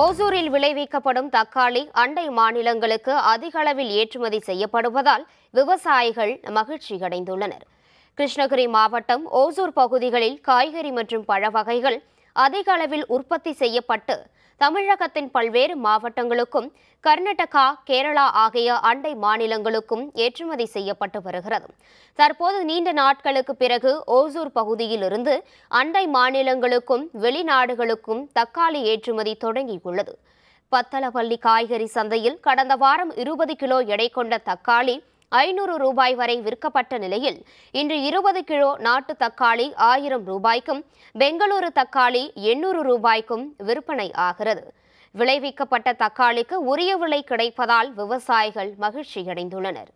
ஓசூரில் விளைவிக்கப்படும் தக்காளி அண்டை மாநிலங்களுக்கு அதிக அளவில் ஏற்றுமதி செய்யப்படுவதால் விவசாயிகள் மகிழ்ச்சி அடைந்துள்ளனர் கிருஷ்ணகிரி மாவட்டம் ஓசூர் பகுதிகளில் காய்கறி மற்றும் பழ வகைகள் அதிக அளவில் உற்பத்தி செய்யப்பட்டு தமிழகத்தின் பல்வேறு மாவட்டங்களுக்கும் கர்நாடகா கேரளா ஆகிய அண்டை மாநிலங்களுக்கும் ஏற்றுமதி செய்யப்பட்டு வருகிறது தற்போது நீண்ட நாட்களுக்கு பிறகு ஓசூர் பகுதியிலிருந்து அண்டை மாநிலங்களுக்கும் வெளிநாடுகளுக்கும் தக்காளி ஏற்றுமதி தொடங்கியுள்ளது பத்தலப்பள்ளி காய்கறி சந்தையில் கடந்த வாரம் இருபது கிலோ எடை கொண்ட தக்காளி ஐநூறு ரூபாய் வரை விற்கப்பட்ட நிலையில் இன்று இருபது கிலோ நாட்டு தக்காளி ஆயிரம் ரூபாய்க்கும் பெங்களூரு தக்காளி எண்ணூறு ரூபாய்க்கும் விற்பனை ஆகிறது விளைவிக்கப்பட்ட தக்காளிக்கு உரிய விலை கிடைப்பதால் விவசாயிகள் மகிழ்ச்சியடைந்துள்ளனர்